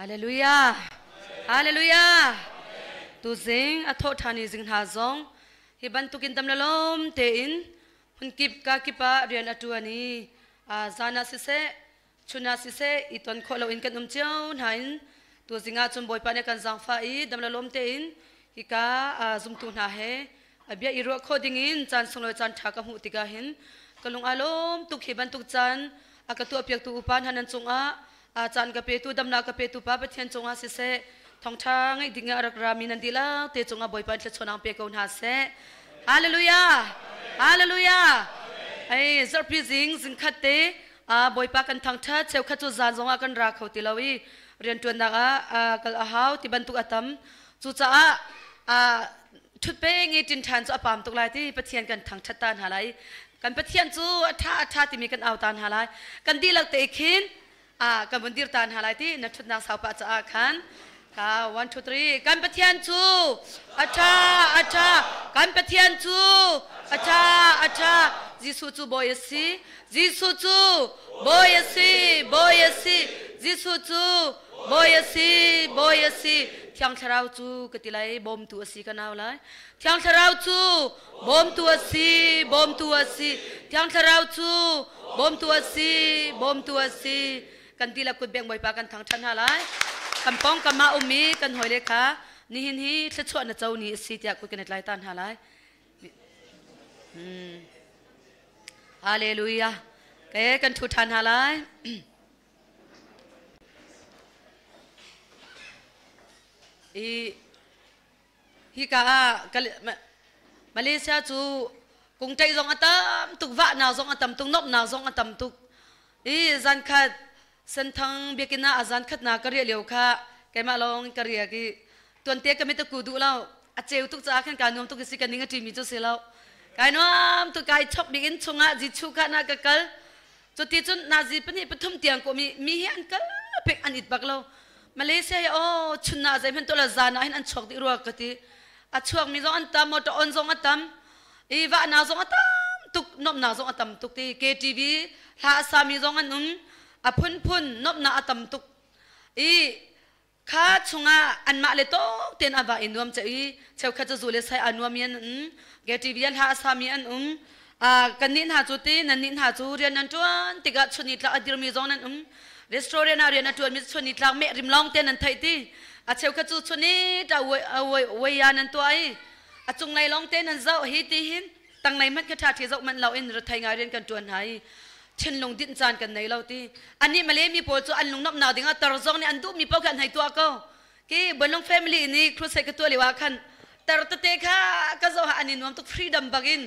Hallelujah. Hallelujah. Tu zing a thot thani zing ha zong. Hi ban tu kin tam la lom te in. Hun kip ka kipa rian atu ani. A zana si se chuna si se i ton kho lo in kan um chiao na in. Tu zinga chun boi pa ne kan zang fa i dam la lom te in. Hi ka a zum tu na he. A bia i ro kho ding in chan sung lo chan tha ka hu ti ka hin. Kalung alom tu khi ban tu chan. A ka tu apiak tu upan hanan chung a. อาจารย์กเปตุดำนากะเปตุปาเปเทียนจงอาเสเซทองทางไอ้ดิ่งอารักรามินันดีละเตจงอาบอยปันเชชนางเปียกอุนหาเซฮาเลลูยาฮาเลลูยาไอ้ซอร์พิซิงสิงคัตเตอาบอยปากันทองทัดเชลขัตุจานจงอากันรักเขาติลาวีเรียนตัวนักอากลอาฮาวที่บรรทุกอัตมจุจ้าอาชุดเป้งจินทันจะปามตกลายที่ประเทียนกันทางชัดตานหาไรกันประเทียนจูอาท่าอาท่าที่มีกันเอาตานหาไรกันดีหลักเตะขิน à cầm vấn tiêu tàn hà lại thì nát chút nào sao bà cha khán cả one two three cầm bát thiên chú à cha à cha cầm bát thiên chú à cha à cha Giêsu chú bồi sĩ Giêsu chú bồi sĩ bồi sĩ Giêsu chú bồi sĩ bồi sĩ thiang tharau chu cái tỷ lệ bom tu si cái nào lại thiang tharau chu bom tu si, bom tu si, thiang tharau chu bom tu si, bom tu si cần là dila kut bồi moi cần kan chân hà halai kan pong kan ma ôm umi kan hoi le kha ni hin hi thla chuan na chau ni si tia kut kan lai tan hà hmm hallelujah ke kan thu hà halai i hi cả, malaysia chú cùng chạy dòng atam tuk vạ nào dòng atam tuk nóc nào dòng atam tuk i dân khat สันทังเบียกินาอาจารย์ขัดนากเรียเลียวค่ะแกมาลองกรเรียกีตัวเตี้ยก็ไม่ตะกูดูแล้วอาเจวทุกจ้าขันการนวมตุกสิกันนิ่งทีมีจุเสียล่ากายนวมตุกายชอบดินชงอ่ะจิชูขันนากะกลจุดที่จุดนาจีเป็นปฐมเตียงก็มีมีเห็นกันเป็กอันอิดบักเล้วมาเลเซียโอ้ชุนนาใจเป็นตัวละจานะเห็นอันชกติรัวกติอาช่วงมีรงอันตามมอตอนสองอันตามอีวะนาสองอันตามตุกนบนาสองอันตามตุกทีเกทีวีลาสามีสองอันนุ่มอพุนพุนนบนาอตมตุกอีข้าชงอาอันมาเลโกเตียนอาวาอินวมจะอีเช้ข้าจะจูเลสไหอันวมีนอืมเกติวิยนหาสามีอันอืมอ่ากันนินหาจูตินันนินหาจูเรียนนันจวนติกาชนิตละอดีรมีจงนันอืมรีสโตรเรียนาเรียนนันจวนมีชนิตละเมริมลองเตนันไทยตีอาเช้ข้าจูชนิตเอาว้เอว้วยานันตัวไออาจงไลลองเตนันเจ้าฮิตีหินตั้งในมันกระทาที่เจ้ามันเราอินรถไทยงานเรียนกันจวนไหชินลงดินจานกันในเราตีอันนี้มาเลมีโวดจอันลงนับนาดิงาตรซองนี่อันดูมีเป้ากันให้ตัวเขากีบนลงแฟมิลี่นี่ครูเซกตัวเลวาขันแต่ราเตะค่ะก็จะหาอันนี้นวมตุกฟรีดัมบักิน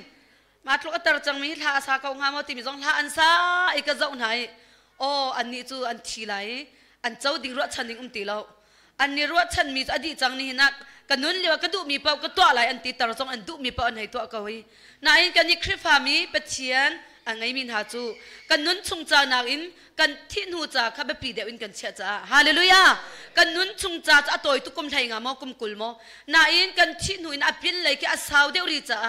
มาทุกอัตรจังมีท่าสาเขางามว่าตีมีจองท่าอันซาอีกก็จะอุ่นหายโอ้อันนี้จูอันทีไรอันเจ้าดิงรัชันดิ่งอุ้มตีเราอันนี้รัชันมีอดีตจังนี่นักกันนุนเลวาก็ดูมีเป้าก็ตัวอะไรอันตีตรซองอันดูมีเป้าอันให้ตัวเขาไว้นายกันนี่คริฟามีเปเชียนอันไงมินหาจูกันนุนชงจานาอินกันทิ้นหูจ้าข้าไปปีเดียวอินกันเชียจ้าฮาเลลูยากันนุนชงจ้าจะอตอยตุกุมไทยงามอกุมกุลโมนาอินกันทิ้นหูอินอัภินเลยแค่อาสาวเดียวรีจ้า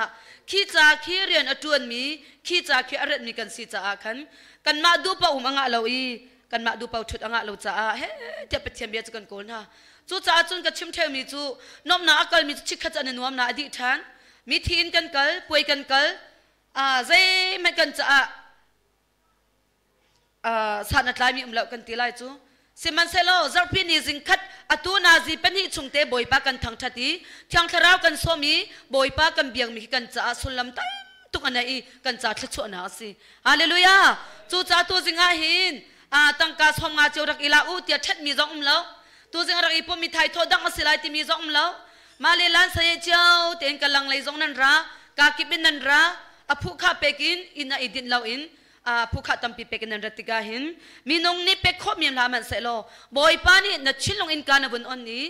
ขี้จ้าขี้เรียนอัตวนมีขี้จ้าขี้อรมีกันสีจ้าขันกันมาดูป่าอุมังอาเราอีกันมาดูป่าชุดอ่างเลาจ้าเฮ้เดี๋ยวไปเทียมเบียจุกันโกนฮะจูจ้าจุนกับชิมเทียมีจูน้อมนาอักลมีชิกขัดจันนวมนาอดีตทันมีทีนกันกัลป่วยกันกัลอาเจไม่กันจะอาอาสานัดลายมีอุ้มเหล็กกันตีลายจู่สิมันเซโลจัรพินิจิงคัดอาตูนาจีเป็นหิจุงเตบอยปากันทั้งชัดีที่ังคราวกันสซมีบอยปากันเบียงมีกันจะอาสุลลัมตั้งตุกันไอกันจะทุกชั่วนาสิฮาเลลูยาจู่จ้าตัวจิงอาหินอาตั้งกาสมงาเจียรักอิลาอูเตียชัดมีจอมเหล็กตัวจิงรักอีปมิีไทยทอดังอสิไลติมีจอมเล็กมาเลลันเซย์เจ้าเตียงกันลังเลยจงนันรากากิบินนันรา apu kha pekin ina idin lau in a pu kha tampi pekin an ratiga hin minong ni pek kho mi laman se lo boy pa ni na chilong in kana bun on ni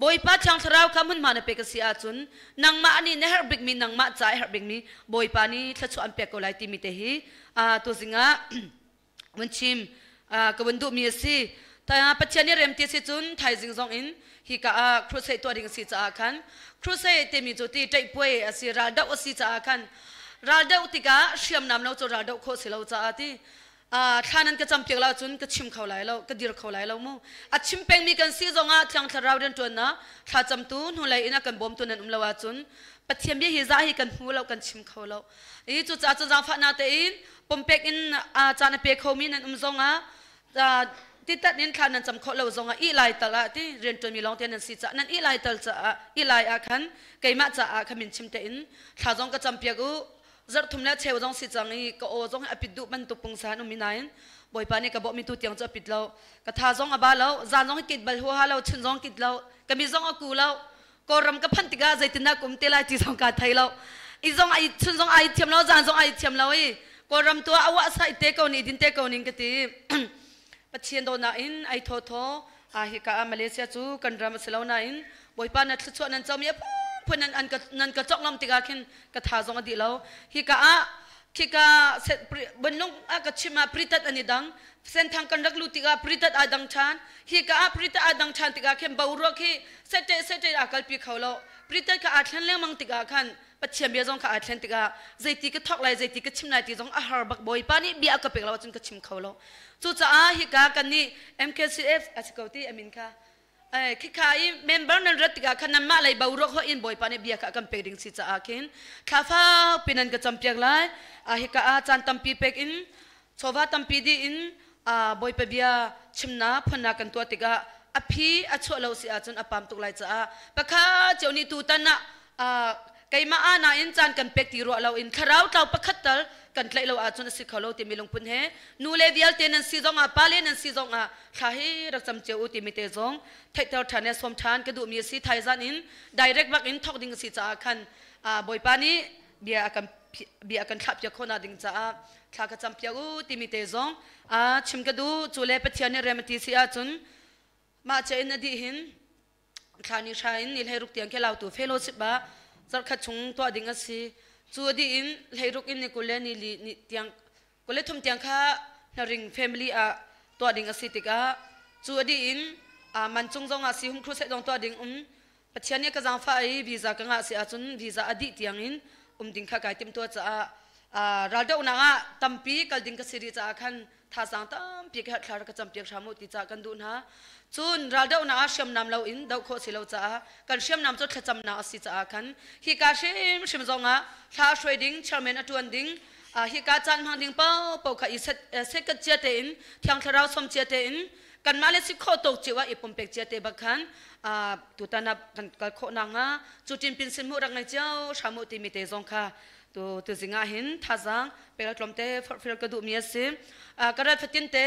boy pa chang thrau ka mun mana pek si achun nang ma ani ne her big mi nang ma chai her big mi boy pa ni thachu an pek ko lai ti mi te hi a to zinga mun chim a ka bun du mi si ta pa chani rem ti si chun thai jing jong in hi ka a crusade to ring si cha khan crusade te mi chu ti tai poi asira da o si cha khan ราดอุติกาเชื่อมนำเราจะราดอุโคศิลราจะอาทิท่านั้นก็จำเปียกลรวจนก็ชิมเขาไหลเราก็ดีรเขาไหลเรามู่อาชิมเป็งมีกันซีจงอาที่อังทาราเดินตัวน่ะถ้าจำตูนหุ่นไหลอินักกันบอมตัวนั้นอุ้มเรวจนปัจเจียมยี่ฮิซาฮิกันหูเรากันชิมเขาเราอีจุดจ้าจุดจ้าฟ้านาเตอินปมเป็กอินอาจานเปียกเขามีนั้นอุ้มจงอาที่ตัดนินทานั้นจำเข้อเราจงออีไลตละที่เรียนตัวมีลองเตียนนันสิจะนั่นอีไลตลจะอีไลอาคันเกี่ยมาจะอาคันมินชิมเตอินถ้าจงก็จำเปียกู zar thumla cheu jong si changi ka o jong apit du ban tu pung sa nu minain boy pani ka bo mi tu tiang cha pit lo ka tha jong aba lo zan jong kit bal ho ha lo chun jong kit lo ka mi jong aku lo ko ram ka phan tiga zaitina kum te lai ti jong ka thai lo i jong ai chun jong ai thiam lo zan jong ai thiam lo i ko ram tu awa sa ite ko ni din te ko ning ka ti pachien do na in ai tho tho a hi ka malaysia chu kan ram selauna in boy pa na thu chu nan chom ye พนันอันก็นันก็จอกลำติกาเข็นก็ท่าจงอดีแล้วฮิกาอาคิกาเซร็จบนลงอากาศชิมาปริตัดอันนี้ดังเซ้นทางกันรักลูติกาปริตัดอาดังชานฮิกาอาปริตัดอาดังชานติกาเข็นบ่าวรักฮิเซรจเซร็จอากาศปีเขาแล้วปริตัดกาอาทันเลี้ยงมังติกาขันปัจเจียมเบียองกาอาทันติกาเจติก็ทอกไหลเจติก็ชิมไายติจงอาหารบักบอยปานีเบียกระเปกแลาวจนก็ชิมเขาแล้วจุดจ้าฮิกากันนี่ MKCF อาจจะเกิดที่อเมริกาคิดค่ะอีเมมเบอร์นั้นรัตกาขณะมาเลยบ่าวรักเขาอินบอยปานิบียกกันเพียงสิจ้าอักินข้าฟ้าปีนั้นก็จำเพียงไรอาฮิกาอาจารย์ตั้มปีเป็กอินชาวบ้านตั้มปีดีอินอ่าบอยปะเบียชิมนาพนักันตัวติกาอภีอัชวะเลวสิอาจารย์อาปามตุกไลจ้าปะข้าเจ้าหนี้ตูตันนะอ่าไก่มาอ่านอินจานกันเพียงตีรัวเลวอินข้าวเราเราปะขัดตัล kan tlai lo a chuna si kholo ti milung pun he nu le vial ten an si zong a pale nan si zong a kha hi ra cham che u ti mi te zong thai ter thane som than ke du mi si thai zan in direct bak in thok ding si cha khan a boy pani bia akan bia akan thap ya khona ding cha a kha ka cham pya u ti mi te zong a chim ke du chu le pa thian remedy si a chun ma che in adi hin khani shine nil he ruk tiang ke lautu fellowship ba zar kha chung to ding a si chu di in leiruk in ni kule ni li ni tiang kule thum tiang kha na ring family a to ding a sitika chu di in a man chung zong a si hum khru se dong to ding um pachhian ne ka jang fa ai visa ka nga si a chun visa adi tiang in um ding kha kai tim to cha a เราจะอุณหะตัมปีกัลดิ้งกสิริจ้าขันท่าสังตั้มปีกหัดคลาร์กจัมปียกชามุติจ้ากันดูนะจูนเราจาอุณหะเชืมนำเราอินดาวโคสิเราจ้ากันเชื่อมนำจุดขจำนาสิจ้าขันฮิกาเชืมชิมจงะท่าสวยดิงเชื่อมเมนอตวนดิงฮิกาจันพังดิ้งเป้าเป้าอยิเซเซกัจเจเตินที่อังคารเราสมเจเตินกันมาเลสิโคตกจีว่าอิปมเป็กเจเตบักขันตุตานับกันกันโคนางะจุดินปินสินมุรังไงเจ้าชามุติมีเตจงค่ะตัวตัวสิงห์หินท่าจังเปิดกลุมเตะฟิลกระดูมีสิมกระดับเตียนเตะ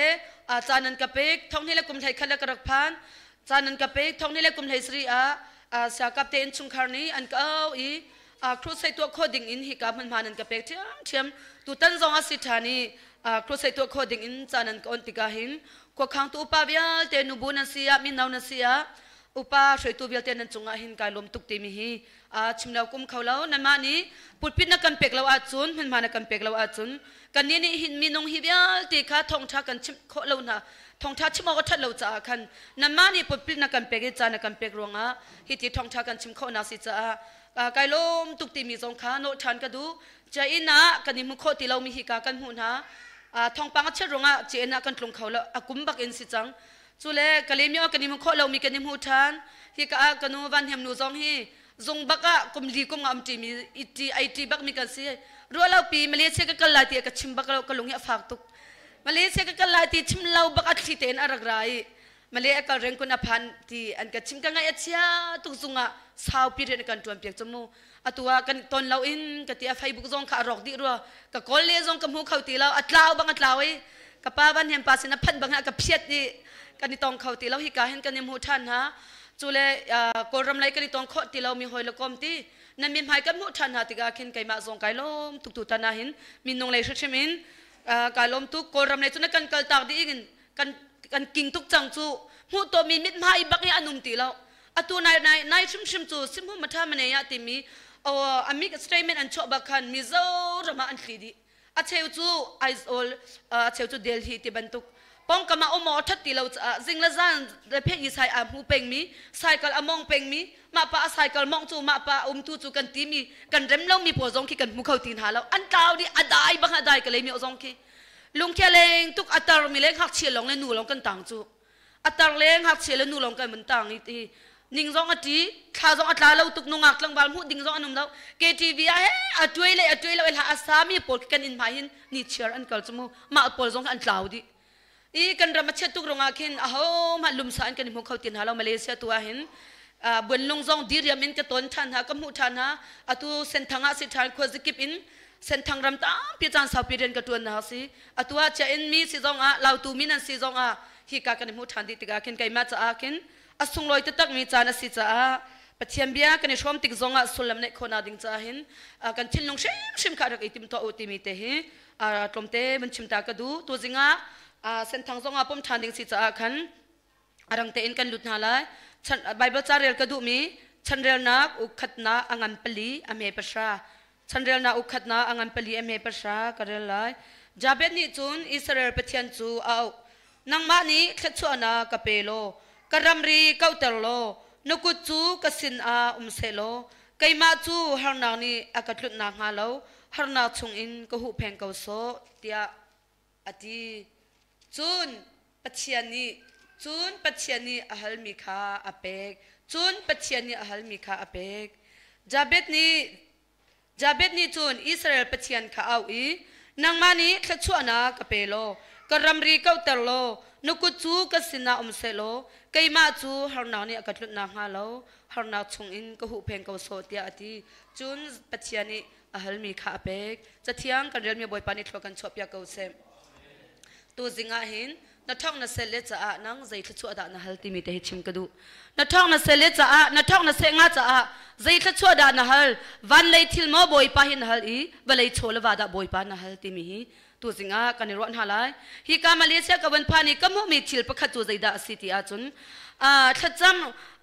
อาจารย์นันกเป็กท่องนี่เล็กกลุ่มไทยขั้นละกระดัพันอาจารย์นันกเป็กท่องนี่เล็กกลุ่มไทยสิริอาสากับเตียนชุนคารนีอันเก่าอีอาครูใส่ตัวโคดิ้งอินฮิกามันมานันกเป็กเทียมเทียมตัวตั้งสองอาศิตานีอาครูใส่ตัวโคดิ้งอินอาจารย์นันกอนติกาหินกว่าขังตัวปาวบอาเตนุบุนัสยามินนาวนัสยา upa soi tu bil ten an chunga hin kai lom tuk te mi hi a chimla kum khawlo nan ma ni putpit na kan pek lo a chun hin ma na kan pek lo a chun kan ni ni hin mi nong hi bia te kha thong tha kan chim kho lo na thong tha chimo ko that lo cha khan nan ma ni putpit na kan pek cha na kan pek ronga hi ti thong tha kan chim kho na si cha a kai lom tuk te mi zong kha no than ka du cha ina kan ni mu kho ti lo mi hi ka kan hu na a thong pang che ronga che na kan tlung khawlo a kum bak in si chang สุเลกะลิมยอกันนิมขอเรามีกันนิมหูทันฮิกะอากันนูวันเฮมนูซองฮีซงบักะกุมดีกุมงามจีมีอิตีไอตีบักมีกันเสียรัวเราปีมาเลเซียก็กลายตีกัชิมบักเรากะลงเฮฝากตุกมาเลเซียก็กลายตีชิมเราบักอัดสีเตนอะไรไรมาเลก็เร่งคนอภันตีอันกัชิมกังไงเชียตุกซุงอ่ะสาวปีเรนกันจวนเปียกจมูอัตัวกันตอนเราอินกับตีไฟบุกซองขารอกดีรัวกับกอลเลซองกัมหูเขาตีเราอัดลาวบังอัดลาวไอ้กับป้าบ้านเฮมปาสินะพันบังฮะกัเพียดนี่กันนี่ตองเข้าตีเราฮิกาเห็นกันนมหูทันฮะจูเลกอรมไรกันนี่ตองเข้าตีเรามีหอยละกอมตีนั่นมีหายกันหูทันฮะติกาเข็นไก่มาส่งไก่ลมทุกตุตานาหินมีนงเลยชื่อมินกาลมทุกกอรมไรจุนักกันเกลตากดีอินกันกันกิงทุกจังจุหูตัวมีมิดมาอบักเนี่ยอนุมตีเราอตัวนายนายนายชิมชิมจุชิมหูมาท่ามันเนี่ยติมีโอ้อามิกสเตรเมนอันชอบบักันมีเจ้ารมาอันขีดีอาเชวจูไอซ์โอลอาเชวจูเดลฮีติบันทุกป้องกมาอมอทัดตีเราจิงละจานเลเพียงอีไซอามูเป่งมีไซกัลอมองเป่งมีมาปะไซกัลมองจูมาปะอุมทูจูกันตีมีกันเร็มเล่ามีผัวจงคีกันมุขเอาตีนหาเราอันเก่าดีอัดายบังอัดายก็เลยมีจงคีลุงเค่เลงทุกอัตรมีเลงหักเชี่ยลงเลนูลงกันต่างจูอัตรเลงหักเชี่ยลงหนูลงกันเหมือนต่างอีทีนิ่งจงอตีข้าจงอัตลาเราตุกนงักลังบาลมุดิ่งจงอนุมเราเกทีวีอะเฮอัตวยเลยอัตวยเราเอลาอาสามีปอลกันอินพายินนี่เชียร์อันกัลจมูมาปอลจงอันตาวดิอีกันรำมัเช็ดตุกรงอาคินอ้าวมาลุมสานกันมุขเขาตินฮาเรามาเลเซียตัวเห็นบนลงซองดีเรียมินกต้นทันฮะกมุทันฮะอาตุเซนทังอาสิทานควรจะกิบอินเซนทังรำตามพิจารณาพิเรนกตัวนะฮะสิอาตัวเจนมีสิซองอาเราตูมินันสิซองอาฮิกากันมุทันดีติกาคินไก่มาจะอาคินอาสุงลอยตะตักมีจานาสิจ้าปัจจัยเบียกันช่วงติกซองอาสุลลมเนคนาดิงจ้าเห็นอกันชิลลงเชมมชิมขาดกิติมตัวอุติมิเตหิอาตรมเตมันชิมตากระดูตัวจิงอาเส้นทางสงอาปมทานดิงสิจ้าขันอรังเตอินกันลุดนาลายฉันไบเบิลจารีลกระดูมีฉันเรียนนักอุคัดนาอังันปลีอเมปชาฉันเรียนนักอุคัดนาอังันปลีอเมปชากระเรียลไลจาเบนี่จุนอิสราเอลเปียนจูเอานางมานี้เคลชัวนากระเปโลกระรำรีเก้าเตลโลนกุจูกสินอาอุมเซโลไกมาจูฮาร์นานีอากาศลุดนาฮาโลฮาร์นาชงอินกหูเพงเกาโซเตียอดีจุนปัจเจียนีจุนปัจเจียนีอาหารมีค่าอเปกจุนปัจเจียนีอาหารมีค่าอเปกจาเบ็ดนี้จาเบ็ดนี้จุนอิสราเอลปัจเจียนข้าเอาอีนางมานี้ขชัวนากเปโลกรำรีเกาเตลโลนกุจูกสินาอมเซโลก่มาจูฮาร์นานี่กตุนาฮาโลฮาร์นาชงอินกหุเพงกโซเตียอตีจุนปัจเจียนีอาหารมีค่าอเปกจะเที่ยงกันเรียนมีบอยปานิทรกันชอบยากเซ tu zinga hin na thong na sele cha a nang zai thla chu ada na hal ti mi te hi chim kadu na thong na sele cha a na thong na se nga cha a zai thla chu ada na hal van lei thil mo boi pa hin hal i ba lei chola wa da boi pa na hal ti mi hi tu zinga kan ron ha lai hi ka malaysia ka ban phani ka mo mi thil pakha chu zai da si ti a chun a thla cham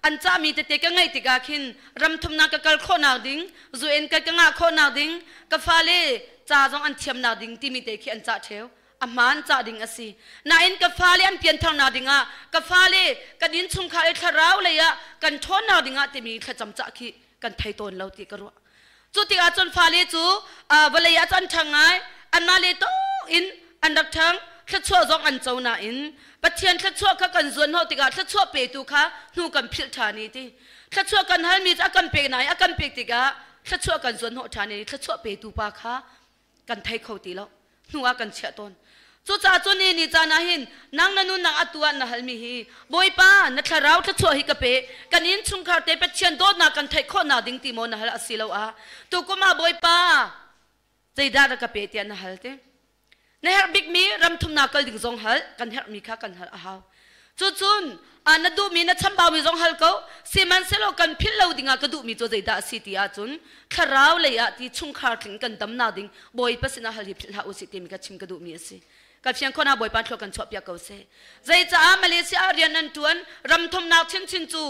an cha mi te te ka ngai ti ka khin ram thum na ka kal kho na ding zu en ka ka nga kho na ding ka fa le cha jong an thiam na ding ti mi te khi an cha theo อามานจ่าดิ่งอสินาอินกฟ้าเลีอันเปลี่ยนทางนาดิ่งอ่ะกฟ้าเลยกันอินชุมขาอิยทาราวเลยอ่ะกันทนนาดิ่งอ่ะเตมีขจำจักขีกันไทยตนเราตีกรัวจุดที่อาจารย์ฟ้าเลยจูอ่าเวลยอาจารย์ทางไงอันมาเลยโตอิน อันดักทางขจั่วจ้องอันเจ้านาอินปัจเจียนขจั่วขากันส่วนหัวติกาขจั่วเปตุขาหนูกันพิลารนีที่ขจั่วกันฮันมีจะกันเปไหนอกันเปติกาขจั่วกันส่วนหัวชานีขจั่วเปตุปากขากันไทยเขาตีแล้วนูอ่กันเชียตน chu cha chu ni ni cha na hin nang nanu nang atua na halmi hi boy pa na tharau tha chu hi kape kanin chung khar te pe chen do na kan thai kho na ding ti mo na hal asilo a tu kuma boy pa zai da ra kape te na hal te na her big mi ram thum na kal ding zong hal kan her mi kha kan hal a haw chu chun ana du mi na chamba mi zong hal ko se man se lo kan phil lo dinga ka du mi cho zai da si ti a chun tharau le ya ti chung khar thing kan dam na ding boy pa sina hal hi phil ha u si ti mi ka chim ka du mi ase กับเชียงคนอาบอยปันทุกันชอบยาเอาเส่ใจจ้ามาเลเซียเรียนนันทวนรำทมนาชินชินจู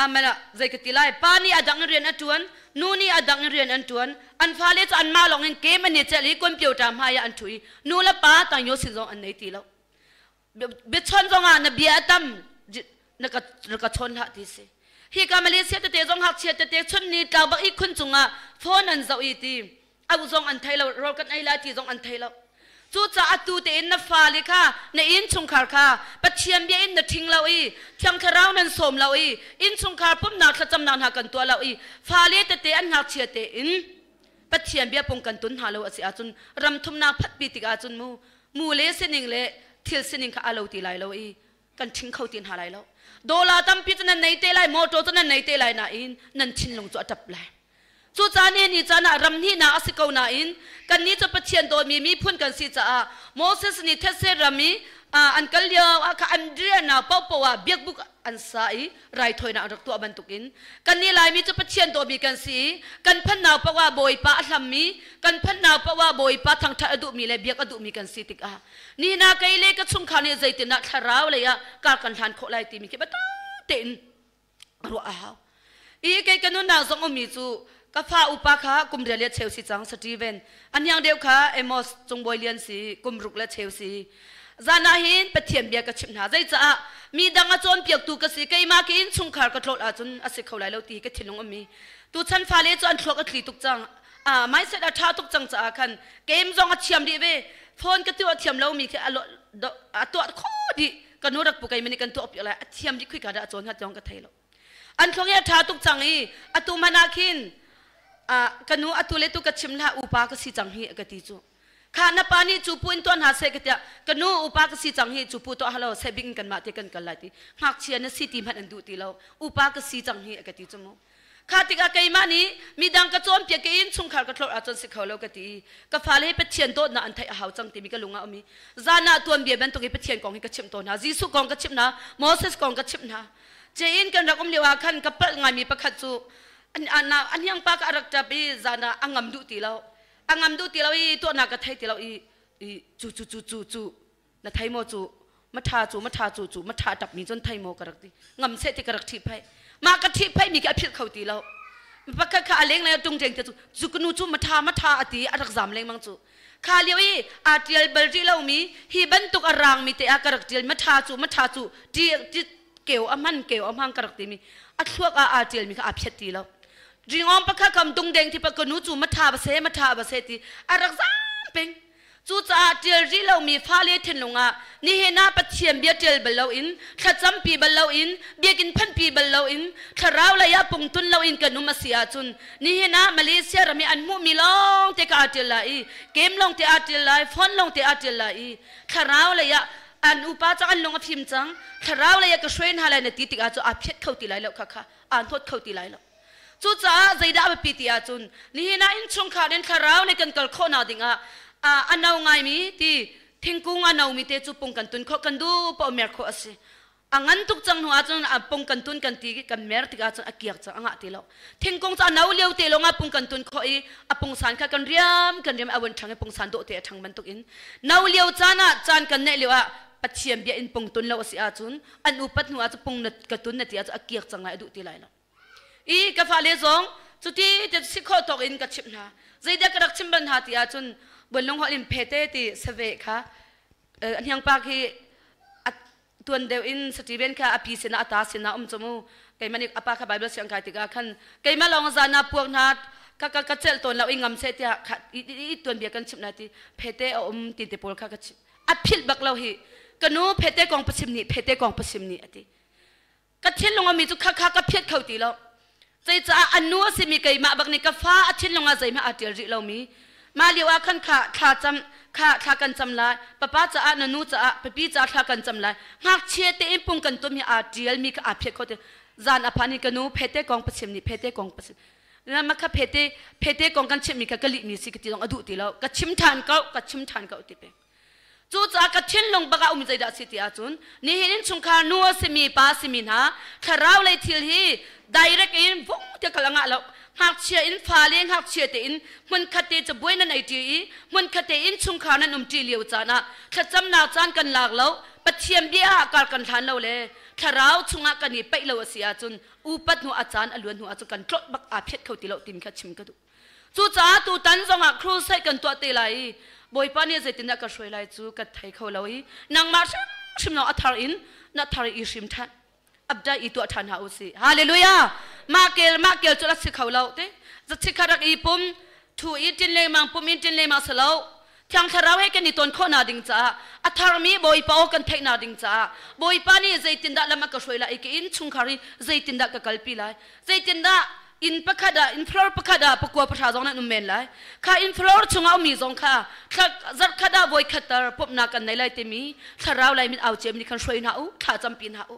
อามลละใจกติไลปานีออดังเรียนนันทวนนู่นี่อดังเรียนนันทวนอันฟ้าเลจอันมาลองเงินเกมันเนี่ยจะลีกคนเปียวตามหายอันถุยนู่นละป้าต่างโยสิจงอันไหนตีแล้วเบ็ดชนจงอ่ะนเบียตั้มนักนักชนหักที่เซ่ฮีกามาเลเซียเตะจงหักเชียเตะชนนี่กาวบักอีกคนจงอ่ะฟอนอันเจ้าอีตีเอาจงอันไทยเราเรากันไอ้ลาที่จงอันไทยเราจูจะอตูเตอินนฟาลิค่ะในอินชงคาร์ค่ะปัจเจียนเบียอินนทิ้งเราอีเทียงคารานันสมเราอีอินชงคาร์ปุ๊บนักจะจำนานหากันตัวเราอีฟาลิเตเตอันหักเชียเตอินปัจเจียนเบียปงกันตุนหาเราอสิอาจุนรำทุมนาพัดปีติกอาจุนมูมูเลสินิงเลทิลสินิงค่ะอาเราตีไลเราอีกันทิ้งเขาตีนหาไลเราโดลาตัมพิจนันในเตไลโมโตจนันในเตไลนาอินนันชินลงจอดจับไลจูจานายนี่จานะรำนี่นาอสิกาวนาอินกันนี้จะประเชียนโดมีมีพุ่นกันสิจ้าโมเสสนี่เทเซรามีอันกัลยาอคาอันเดียนาเป้าปว่าเบียกบุกอันสาไรถอยนารักตัวบันทุกินกันนี้ลายมีจะประเชียนโดมีกันสีกันพันนาวปว่าบอยป้อัลัมมีกันพันนาวปว่าบอยป้าทางทัดดุมีเลยเบียกอดุมีกันสิติกะนี่นาไกลเลก็ชุ่มขานี่ใจตินาทาราวเลยอะกากันทานโคไลตีมีเก็บตั้งเต็นรัวอ้าวอีกไกกันนู้นนาสองอมีจูก็ฟ้าอุปาคากุมเรียเลเชลซีจังสตีเวนอันยังเดียวค่ะเอมอสจงบอยเลียนสีกุมรุกและเชลซีจานาฮินเปเทียนเบียกชิมนาใจจ้ามีดังอาจนเปียกตูกสีกมากินชุงขารกระลดอาจนอสิเขาไหลเลวตีกทินลงอมีตูชันฟ้าเลจอันทรกอัตีตุกจังอ่าไม่เสด็จอาชาตุกจังจ้าคันเกมจงอาเทียมดีเวฟอนกตัวเทียมเรามีแค่อตัวโคดีกันนูรักปุกไยมันกันตัวอปีอะไรอเทียมดีคุยกันอาจ์ฮัตยองกัะเทลเราอันทวงยาชาตุกจังอีอตุมานาคิน kanu atule tu kachimla upa ka si changhi ka ti chu kha na pani chu puin ton ha se ka kanu upa ka si changhi chu pu to halo sebing kan ma te kan kal lati hak chia na si ti man an du ti lo upa ka si changhi ka ti chu mo kha ti ka kai ma ni mi dang ka chom pye ke in chung khar ka thlor a chon si khaw lo ka ti ka pha le pe thian to na an thai hau chang ti mi ka lunga omi za na tuam bie ban to ke pe thian kong ka chim to na jisu kong ka chim na moses kong ka chim na je in kan rakom lewa khan ka pal ngai mi pakhat chu อันอันน่ะอันยังปากอารักจะไปจานะอังงมดูตีเราอังงมดูตีเราอีตัวนักไทยตีเราอีอีจูจูจูจูจูนะไทยโมจูมาทาจูมาทาจูจูมาทาดับมีจนไทยโมกรักตีงามเซติกรักทีไปมากระทีไปมีแค่พิษเขาตีเราปากข้าเลงเลยตรงเจงจะจูจูกนูจูมาทามาทาอตีอารักจามเลงมังจูข้าเลี้ยวอีอาเตลเบลจีเรามีฮีบันตุกอารางมีแต่อากรักเตียมาทาจูมาทาจูจีจีเกี่ยวอแมนเกี่ยวอแมังกรักตีมีอัดพวกอาอาเตลมีก็อาพิษตีแลาริงอมปะค่ะคำดงเดงที่ปะกนูจูมาทาบเสมาทาบเสที่อารักษาเป็งจูจ้าเจริเรามีฟ้าเลทินลงอ่ะนี่เห็นหน้าปะเทียนเบียเจลบลเราอินขัดจำปีบลเราอินเบียกินพันปีบลเราอินขาราวเลยาปุ่งตุนเราอินกันนุมาเสียจุนนี่เห็นหน้ามาเลเซียเรามีอันมุมีลองเตกอาเจลไลเกมลองเตอาเจลไลฟอนลองเตอาเจลไลข้าราวเลยาอันอุปาจังอันลงอภิมจังขาราวเลยากระชสวยฮาเลยนติติกาจูอาเพ็ดเข้าตีไลแล้วค่ะค่ะอ่านทดเข้าตีไลแล้ว chu cha zai da ba piti a à chun ni hina in chung kha den tharau ne kan kal khona dinga a anau ngai mi ti thingkung anau mi te chu pung kan tun khó kan du pa mer khó ase anh ăn tục nu a chun a pung kan tun kan ti kan mer ti ga chun a kiak cha anga ti lo thingkung cha nau liều ti lo nga pung kan tun khó ấy, a pung san kha kan riam kan riam a wan thang pung san độ te thang bận tuk in liều leu cha na chan nè ne à a chiêm bia in pung tun lo si a à chun an upat nu a à chu pung nat ka tun na ti a chu a kiak chang a du ti lai lo อีกฟ้าเลซงจุดที่จะสิขอตกอินกับชิมนะใจเด็กกระดักชิมบันหาที่อาจนบนลงหัวอินเพเตติเสวกค่ะเอออันยังปากที่ตัวเดียวอินสตีเวนค่ะอภิเินาตาเสนาอมจมูกไก่มันอีกอปาค่ะไบเบิลสียงไก่ติกาขันไก่มาลองจานาพวกนัดก็ก็เจลตัวเราอิงงำเสียทีอีตัวเบียกันชิมนาทีเพเตออมติดเตปอลค่ะก็ชิมอภิลบักเราฮีกันนู้เพเตกองปชิมนี่เพเตกองปชิมนี่อทีก็เช่นลงมามีจุกค่ะค่ะก็เพียดเข้าตีแล้วจจะอันนัวสิมีไก่มาบักนี่กาฟ้าอาทิตย์ลงอาใจมาอาเตียริเรามีมาเลียวขันขาขาจำขาขากันจำลายป้าป้าจะานันูจะาป้ีจะขากันจำลายหากเชื่อเต็มปุ่งกันตัวมีอาเตียมีก็อาเพียเขาเดจานอภานิกนูเพเตกองปัชิมนี่เพเตกองปัชิมนั่นมันก็เพเตเพเตกองกันเชื่อมีก็กลิมีสิกติลงอดุติล้วก็ชิมทานเขาก็ชิมทานเขาติเปจูจ้ากทียนลงบักอุ้มใจดัสิทธิอาจุนนี่เห็นชุงคานัวสิมีป้าสิมีนะขราวเลยทิลฮีไดเรกเอุวงเดีกกลังอ่ะแล้วหากเชียอินฟาเลี้ยงหากเชียเตอินมันคตจะบุยนั่นไอจีมันคดตอินชุงคานั่นอุ้มจีเลียวจานะขจำนาจานกันหลากแล้วปะเทียมเบี้ยอากากันทันเราเลยขราวชุงอ่ะกันนี่ไปเลาเสียจุนอุปัตหนูอาจารย์อลวนหัวอาจารย์กันครดบักอาเพชรเขาตีเราติมข้าชิมกันดูจูจ้าตูตันจงอ่ะครูใส่กันตัวเตลัย bồi pan ye zetin da ka shui lai chu ka thai kho loi nang mar shim sim no athar in na thar i shim tha abda i tu athan ha usi hallelujah ma kel ma kel chu la si kho lo te za chi kharak i pum thu i tin le mang pum in tin le ma sa lo thang tharau he kan ni ton kho na ding cha athar mi boi pa o kan thai na ding cha boi pa ni zeitin da lama ka shui lai ki in chung khari zeitin da ka kalpi lai zeitin da อินปะคดาอินฟลอร์ปะคดาปะกัวปะชาจงนั้นนุ่มเมนไลข้าอินฟลอร์ชงเอามีจงข้าข้าจัดคดาวยขัดตาพบนักันในไลเตมีถ้าราวไลมินเอาเจมนีคันช่วยหน้าอุข้าจำปีนหน้าอุ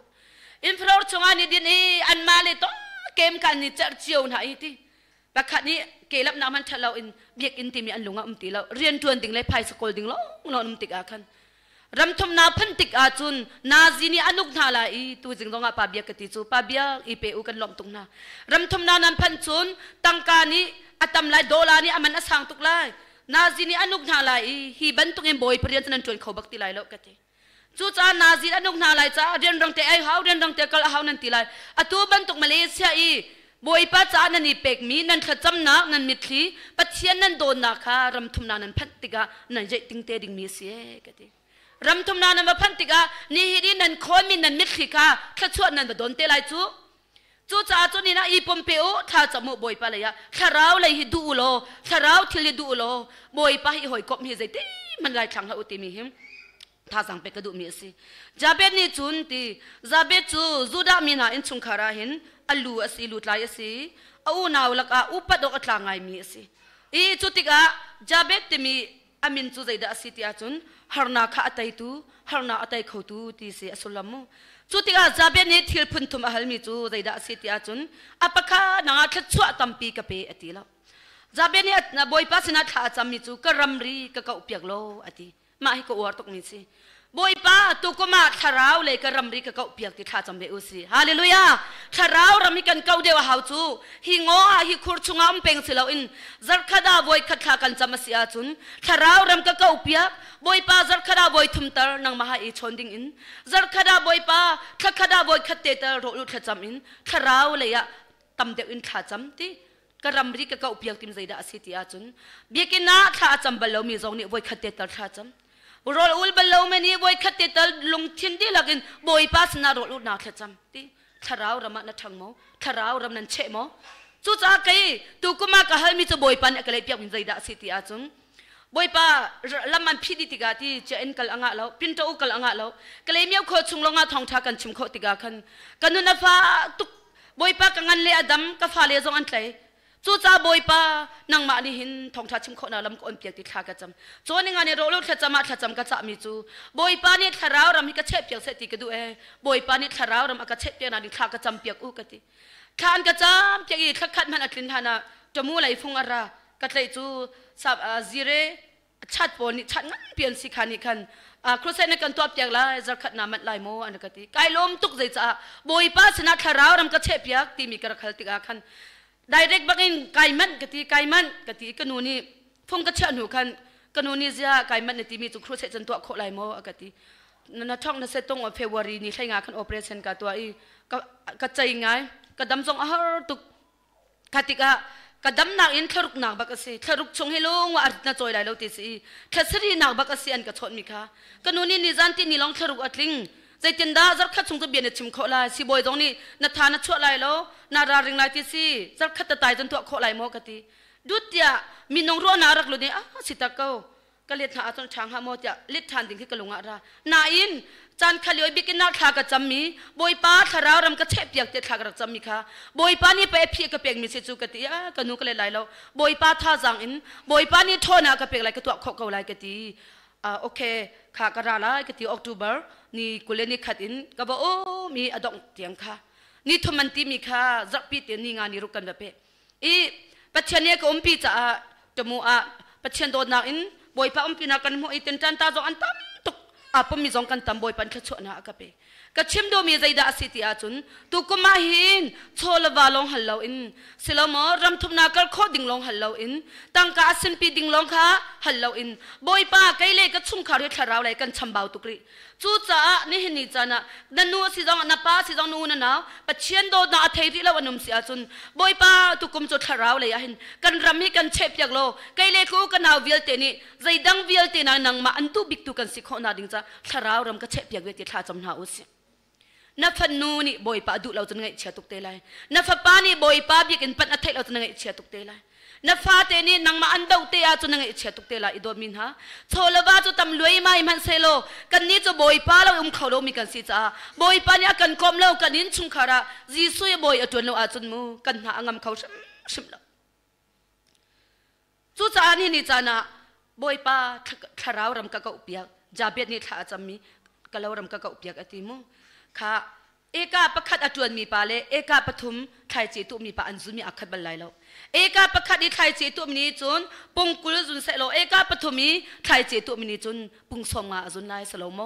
อินฟลอร์ชงอันนี้ดินอีอันมาเลยต้องเกมกันนี่จะเจียวหน้าอีทีปะคดนี้เกลับน้ำมันทะเลาอินเบียกอินติมีอันลลงอุ้มตีเราเรียนทวนดิ่งเลยไพ่สกอลดิ่งล้อมนอนอุมติกาคันรำทมนาพันติกอาจุนนาจีนีอนุกนาลาอีตูจิงองอาปาเบียกติจูปาเบียอีเปอุกันลอมตุงนารำทมนานันพันจุนตังกานีอัตมไลโดลานีอมันอสังตุกไลนาจีนีอนุกนาลาอีฮีบันตุงเอ็มบอยปริยนนันจวนเขาบักติไลโลกติจูจ้านาจีนอนุกนาลาจ้าเรียนรังเตไอเฮาเรียนรังเตกลเฮานันติไลอตุบันตุกมาเลเซียอีบอยป้าจ้านันอีเป็กมีนันขจำนักนันมิตรีปัจเจียนนันโดนนาคารำทุมนานันพันติกานันเจติงเตดิงมีเสียกติรำทุมนานันมาพันติกานี่ฮิรินันโคมินันมิขิกาถ้าชวดนันมาโดนเตลัยจูจูจ้าจูนี่นะอีปมเปียวถ้าจะมุบอยไปเลยอะข้าเราวเลยฮิดูโลข้าเราวทิลดูโลบอยไปฮิหอยกบมีใจตีมันไหลทางเขาติมีหิมท่าสังเปกระดูมีสิจะเป็นนี่จุนตีจะเป็นจูจูดามีนาอินชุนคาราหินอัลลูอสิลูทลายสิอูนาวลักอาอุปดอกทางไงมีสิอีจุติกะจับเบตมีอามินจูใจดาสิติอาจุน harna kha atai tu harna atai khau tu ti se asulamu chu ti a zabe ne thil phun thum ahal mi chu zaida se ti a chun apakha na thla chua tampi ka pe atilo giá bên này, na boy pa na tha cham ni chu ka ram ri ka cậu piak lo ati ma hi ko war tok ni si boy pa tu ko ma tharau lấy ka ram ri ka cậu piak ti tha cham be u si hallelujah tharau ram kan kau dewa hau chu hi ngo a hi khur chunga um peng chilo in zar khada boy khát tha kan cham si a chun tharau ram ka cậu piak, boy pa zar khada boy thum tar nang ma ha i ding in zar khada boy pa thak khada boy khát te tar ro lu tha cham in tharau lấy à, tam de in tha cham ti ka ramri ka ka upiak tim zaida asiti achun biakin na tha acham balo mi zong ni voi khatte tar tha cham rồi ul balo me ni voi khatte tar lung đi, di lagin boi pas na rol ut na tha cham ti tharau rama na thangmo tharau ram nan che mo chu cha kai tu kuma ka hal mi chu boi pan ka le piak min zaida asiti achun boi pa đi phidi tiga ti che en kal anga lâu, pin to kal anga lo kale miau kho chung longa thong tha kan chum kho tiga khan kanuna fa tu boi pa kangan lấy adam cái pha lấy zong anh lấy จู่จ้าบอยป้านังมานีหินทองทัดชิมขอนาลำก้นเปียกติดขากระจำจู่นี่งานในโรลุขจำมาขจำกระจำมีจู่บอยป้านี่ขาราวรำมีกระเช็บเปียกเสติกระดูเอบอยป้านี่ขาราวรำากระเช็บเปียกนาดิขากระจำเปียกอู้กระติขานกระจำเปียกอีกขัดมันอัดลิ้นทานาจมูกไหลฟุงอะไรกระเทยจู่สับอซีเร่ชัดปนิชัดงั้นเปลี่ยนสิขานิขันอครูเซนกันตัวเปียกลาจะขัดนามันลายโมอันกระติไกลมตุกใจจ้าบอยป้าชนะขาราวรำกระเช็บเปียกตีมีกระขัดติกาขันไดเรกบังเอิญกายมันกะทีไก่มันกะทีกนูนี่ฟงกะเชื่หนูคันกนูนี่จะไก่มันในตีมีจุครุเซจนตัวโคไลโมกะทีนันท่องนั่นเซตงอเฟวอรีนี่ใช่งานคันโอเปเรชันกะตัวอีกะกะใจไงกะดัมรงอ๋อตุกกะทีกะกะดำหนักอินเครุกหนักบักสิเครุกชงให้ลุงว่าอัดน่าจได้แล้วทีสีเครสรีหนักบักสิอันกะชนมีค่ะกนูนี่นิจันตินิลองเครุกอัดลิงใจเจนดาจัดขัดชงจะเบียนชิมขอลายสิบอยตรงนี้นัทานัชั่วไรแล้วนาราริงไรที่สิจัดขัดตะตายจนตัวขอลายโมกติดุตยามีน้องรัวนารักลุเนี่ยอ้าสิตะเก้ากะเลียดหาจนช้างหาโมจะเลียดทานถึงที่กะลงอารานาอินจันขลิวยบิกินาทากะจำมีบอยป้าทาราวรำกะเชเปียกเจ็ดทากระจำมีค่ะบอยป้านี่ไปเพียกะเปียกมีเสจูกะตีอ้ากะนุกะเลยไหลแล้วบอยป้าท่าจังอินบอยป้านี่โทนากะเปียกไหลกะตัวขขอเกาไหลกะตีอโอเคค่ะกระดาละกตีออกตุเบอร์นี่กุเลนี่ขัดอินก็บอกโอ้มีอดองเตียงค่ะนี่ทมันตีมีค่ะจักปีเตียงนี่งานนี่รุกันแบบเป็อีปัจเจเนียก็อมปีจะจมูกอ่ะปัจเจนโดนนาอินบอยปะอมปีนักกันมัวอีเต็นจันตาจงอันตั้มตุกอาปมีจงกันตั้มบอยปันข่วนะกับเป็ก็ชิมดูมีใจดาสิทธิอาจุนตุกมาเห็นโชลวาลงฮัลโลอินสิลมอรำทุนนากกรโคดิ่งลงฮัลโลอินตั้งกาสินปีดิ่งลงค่ะฮัลโลอินบอยป้าไกเล่ก็ชุ่มขาวรียาราวเลยกันชำเบาตุกฤีจูจ้านี่เห็นนี่จ้านะนันนัวสิจังนับป้าสิจังนู่นน้าปัจเจียนโดนาเทียริละวันนุ่มสิอาจุนบอยป้าตุกุมจุดขราวเลยเห็นกันรำมีกันเชฟพยักโลไกเล่กูกันเอาวิลเตนี่ใจดังวิลเตนังนังมาอันตุบิกตุกันสิขอนาดิ่งจ้าขราวรำกนเชฟยักเวทีท่าจำนาอุสินับฟันนูนี่บอยป้าดูเราจะไงเชียตุกเตลัยนับฟันปานี่บอยป้าบีกินปันอัฐเราจะไงเชียตุกเตลัยนับฟ้าเตนี่นังมาอันดาเตะจนนางเอเชียตุกเตลัยอีดอมินฮะโชลว่าจะตำรวยมาอิมันเซโลกันนี้จะบอยป้าเราอุ้มเขาเรามีกันสิจ้าบอยป้าเนี่ยกันกลมเรากันนินชุงคาระจีสุยบอยอดวนเราอาจนมูกันหางำเขาชิมละมเรจูจานี่นี่จานะบอยป้าทาราวรำกะกะอุปยักจบเบียดนี่ท่าจะมีกะ่ลารำกะกะอุปยักอติมูခါเอกาประคัดอตวนมีปาเลเอกาปฐุมไทยเจตุมีปาอันซุมีอัคัดบันไลแล้วเอกาประคัดอีไทยเจตุมนี้จนปุงกุลจุนเสโลเอกาปฐุมีไทยเจตุมนี้จนปุงสมงาจุนไลสโลโม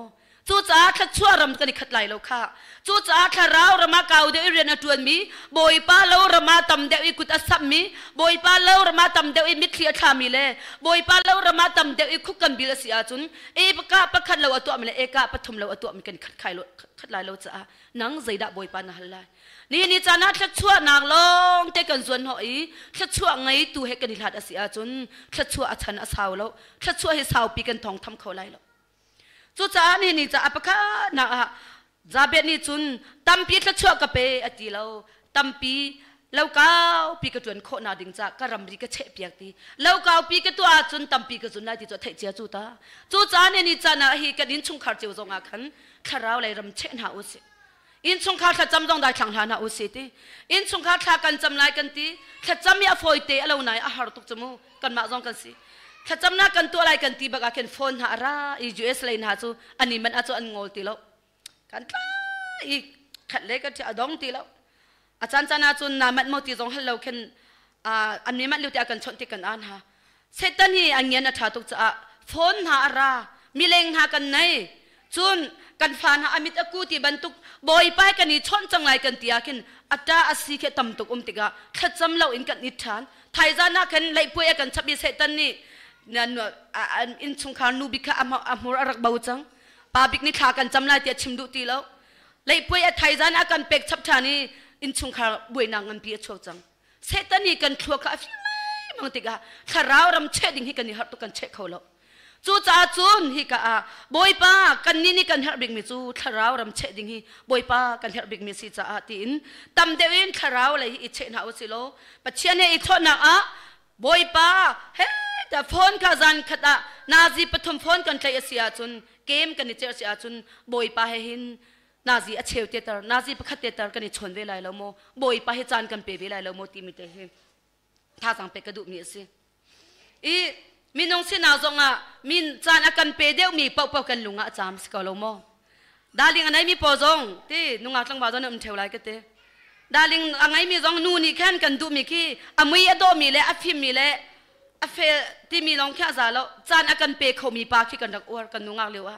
จูจ้าทัดชั่วรำกันขัดไหลเราค่ะจูจ้าทัดราวรำมาเก่าเดียวเรียนอตวนมีบอยป้าเล่ารำมาตำเดียวอีกุตัสมีบอยป้าเล่ารำมาตำเดียวอีมิตรเลียทามีเล่บอยป้าเล่ารำมาตำเดียวอีคุกันบิลสิอาจุนเอปกาปะขัดเราอตัวมันเอกาปะทมเราอตัวมันกันขัดไข่เราขัดไหลเราจ้านังใจดับบอยป้านาฮัลไลนี่นี่จานาทัดชั่วนางลงเตกันส่วนหอยทัดชั่วไงตัวเฮกันดิลัดอาสีอาจุนทัดชั่วอาชันอาสาวเราทัดชั่วให้สาวปีกันทองทำเขาไหลเราจุจ้านี่นี่จะอัปกะนะจาเบียนี่จุนตัมปีตะชั่วกะเปอติเราตัมปีเราเก้าปีกระจวนโคนาดิงจ้าการะรำรีก็เช็เบียกตีเราเก้าปีกระตัวจุนตัมปีก็จุนนายที่จะเทเจียจูตาจูจ้านเนี่ยนี่จานะฮีกันอินชงคารเจียวจงอาคันคาราวเลยรำเชนหาอุศิอินชงคาร์ถ้าจำจงได้ทางหานาอุศิตีอินชงคาร์ถ้ากันจำไล่กันตีถ้าจำยาฟอยเตะเราไหนอาหารตกจมูกกันมาจงกันสิถ้าจำน้ากันตัวอะไรกันตีบักอาเคนฟอนหาราอีจูเอสเลยนะจูอันนี้มันอาจจะอันงอตีแล้วกันตาอีขัดเล็กก็จะอดองตีแล้วอาจารย์จานาจุนนามันมตีจงฮัลโหลเคนอ่าอันนี้มันเลี้ยวตกันชนตีกันอันฮะเซตันนี่อันเงี้ยนะ้าตุกจะฟอนหาอรามีเลงหากันไหนจุนกันฟานหาอมิตอกูตีบันตุกบอยไปกันนี่ชนจังไรกันตีอาเคนอัตราอาศีแคต่ำตกอุมติกะขัดจำเราอินกันนิทานไทยจานาเคนไล่ป่วยกันชับิเซตันนี่นั่นอันอินชงคานูบิกะอมอัมรักบาวจังป้าบิกนี่ขากันจำลายเตียชิมดูตีแล้วเลยป่วยไอ้ไทยจันอาการเป็กชับชานีอินชงขาบวยนางันเปียชัวจังเซตันีกันชัวกับมังติกะขาราวรำเช็ดดิ้งให้กันนี่ฮัตุกันเช็ดเขาแล้วจู่จ้าจูนให้กะบอยป้ากันนี่นี่กันเฮาบิกมิจู่ขาราวรำเช็ดดิ้งให้บอยป้ากันเฮาบิกมิสิจ้าตีนตมเดวินขาราวเลยอิเช็คหน้าอุสิโลปัจเจเนอิทวนาอ่ะบอยป้าเฮ้แต่ฟอนกาจันขดะนาซีปฐมฟอนกันใจเสียจนเกมกันนี่เจอเสียจนบอยไปหินนาซีเชวเตตร์นาซีประคัตเตตร์กันชนเวลาแล้วโมบอยไปให้จานกันเปเวลาแล้วโมตีมิเตหิท่าสังเปกระดุกนีสิอีมีน้องสินาจงอ่ะมีจานกันเปเดียวมีเป่าเป่ากันลุงอ่ะจามสกอลโมดาลิงอันไหนมีปอจงที่นุงอาตั้งบาจนอุ่นมเทวไรก็เตดาลิงอันไหนมีจงนู่นนี่แค่นกันดูมีขี้อเมียโดมีเลยอฟิมมีเลยอาเฟที่มีลองแค่จ่าล้จานอากันเปเขามีปากที่กันดักอวกันนุงอักเลยวะ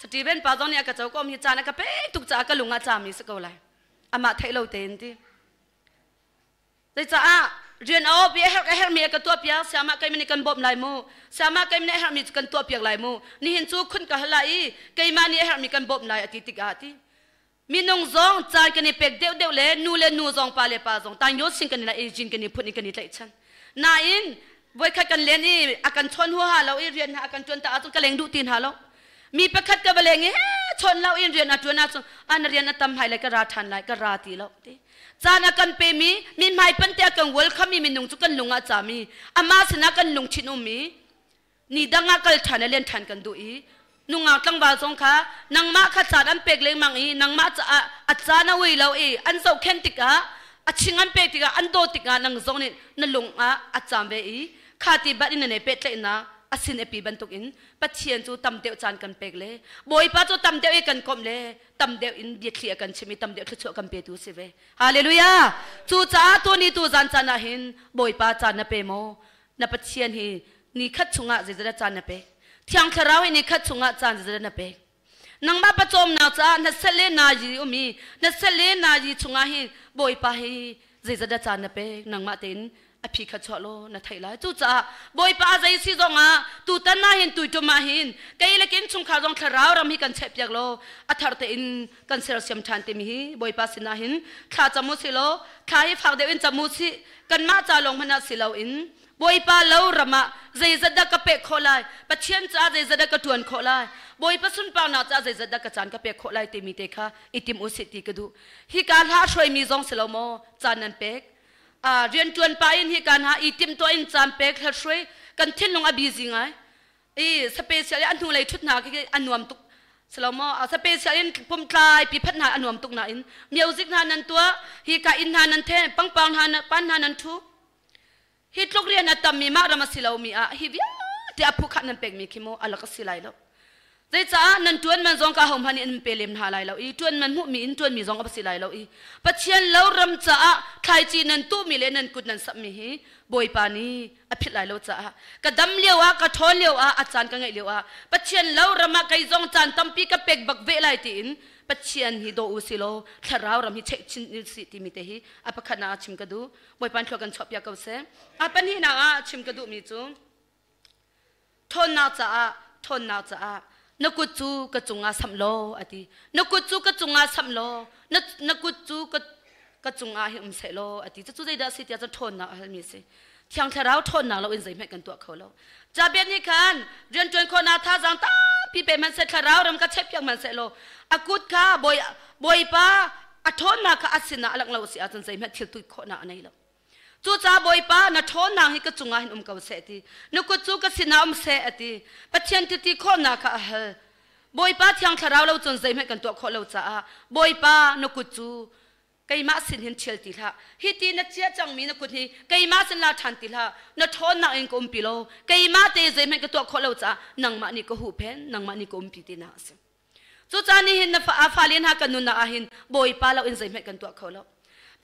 สตีเวนปาตอนนี่อักเจ้าก็มีจานอากาเปทุกจ่าก็ลุงอากจามีสกอลเลยอามาเทโลเต็นดี่จ้าเรียนเอาเบียร์เฮลเมียกานตัวเปียสามากคนมีการบอมไลมูสามากคนมีเฮลมีการตัวเปียกไลมูนี่เห็นสูคุณกับไลคกมานี่เฮลมีการบอมไลติติกาทติมีน้องจงจานกันนี่เป็กเดียวเดียวเลยนูเลนูซจงปาเลปาซองต่ยศสิงกันนี่ไอจินกันนี่พุ่นกันนี่ไรฉันนายนบวยขัดกันเลียนนี่อาการชนหัวหาเราอีเรียนอาการชนตาอาตุกะเลงดูตีนหาเรามีประคัดกับเลงเฮ้ชนเราอีเรียนอาจวนอาจอันเรียนอาตำหายเลยก็ราทันไลกกะราตีเราดิจานักันเปมีมีหมายเป็นแต่กันวลขมีมินุงจุกันลุงอาจามีอามาสนากันลุงชินุมีนี่ดังอากัลทันเลียนทันกันดูอีนุ่งเอาตั้งบาสงค่ะนางมาขัดสารอันเป็กเลงมังอีนางมาจะอาจาราวิเราเออันเสาเข็นติกะอาชิงอันเป็กติกะอันโตติกะนางซรงนี่นลุงอาอาจามเบอีข้าตีบัดอินในเป็ดเลยนะอาศินเอปีบันทุกินปัจเจียนจูตำเดียวจานกันเป็กเลยบอยป้าจุตำเดียวเอกันกลมเลยตำเดียวอินเดียเคลียกันชิมิตำเดียวคือชั่วกันเปีดดูสิเวฮาเลลูยาจูจ้าตัวนี้ตัวจานจานาหินบอยป้าจานนับเปโมนับปัจเจียนฮีนี่ขัดชงะจะจะจานนับเปที่อังคาราวนี่ขัดชงะจานจะจะนับเปนังมาประจมนาจ้านั่สเลนาจีอุมีนั่สเลนาจีชงอะฮีบอยป้าฮีจะจะจานนับเปนังมาเต็นอภิคชลนัทไไลจู่จ้าบอยป้าใจสิจงอ่ะตูตันน่าเห็นตุตัวมาเห็นกายเล็กินชุข้าวจงทราวรำให้กันเชฟยักโลอัธรเตอินกันเสรยเสียมทันเตมีบอยป้าสินาเห็นข้าจมูสิโลข้าให้ฟังเดวินจมูสิกันมาจ้าลงพนักสิเลาอินบอยป้าเลวระมะใจจดดักกระเป็กโคไลปะเจียนจ้าใจจดดักกระตวนโคไลบอยป้าสุนเป้่านาจ้าใจจดดักกระจานกระเป็กโคไลเตมีเตค่ะอิติมอุสิติกระดูฮิการหาช่วยมีจงสิเลโมจานันเป็กเรียนจวนไปนี่การหาอีทิมตัวอินจามเป็กเหรช่วยกันทิ้งลงอบีซิงไงอีสเปเชียลอันทุเลยชุดหนาคืออันนวมตุกสลามอสเปเชียลอินพุ่มลายปีพัฒนาอันนวมตุกนาอินมิวสิกนานันตัวฮีกาอินนานันเทปังปังนานปันนานันทุฮิตลูกเรียนอัตมีมารมาสิลาอมีอาฮิวิเดียผูกขันนันเป็กมีคิโมอัลกัสิไลแล้ใจจ้านั่นทวนมันจงกาหอมพันอินเปเลมหาลายเราอีทวนมันมุมีอินทวนมีจงอับสิลายเราอีปัจเจียนเรารำจ้าไทยจีนันตู้มีเลนันกุดนันสัมมีฮีบอยปานีอภิลายเราจ้ากระดมเลี้ยวอ่ะกระทอนเลี้ยวอ่ะอาจารย์กันไงเลี้ยวอ่ะปัจเจียนเรารำมาครจงจานตั้มปีกับเป็กบักเวลายตีนปัจเจียนฮีโดอุสิโลทาราวรำฮีเช็คชินสิติมิเตฮีอภิคณาชิมกระดูบอยปานทวกันชอบยาเกาเสอ่ะปนีนาอาชิมกระดูมีจูทนนาจ้าทนนาจ้านกุจูกจุงอาสัมโลอดีนกุจูกจุงอาสัมโลนนกุจูกกจุงอาหิมเสโลอดีจะจู่ใจดัสิทธิจะทนนะเฮมิสิที่ยังเทราทนนะเราอินใจไม่กันตัวเขาแล้วจะเบียนยี่ขันเรียนจนคนอาท่าจังตาพี่เป็นมันเสร็จเราเริ่มก็เช็บยังมันเสโลอากุดค่ะบอยบอยป้าอทนนะค่ะอาศินะหลังเราสิอาจารย์ใจไม่ท่ยงตุยคนนะอันนีลจูจ้าบอยป้านดทอนางให้ก็จุงอาหินอุ้มกับเสตีนกุจูก็สินาอุ้มเสตีปัจจัยนติตีข้อนาค่ะเฮบอยป้าที่ยังคาราวเราจนใจไม่กันตัวข้อเราจ้าบอยป้านกุจู่ก่มาสินเห็นเชลติละฮิตีนัดเจียจังมีนักุนีไก่มาสินลาทันติละนัดทอนนังเองก็อุ้มปีโลกก่มาเตะใจไม่กันตัวข้อเราจ้านังมันนี่ก็หูเพนนังมันนี่ก็อุ้มปีตินาสิจูจ้านี่เห็นนักฟ้าฟ้าเลี้ยนหากันนุนนาหินบอยป้าเราเองใจไม่กันตัวข้อเรา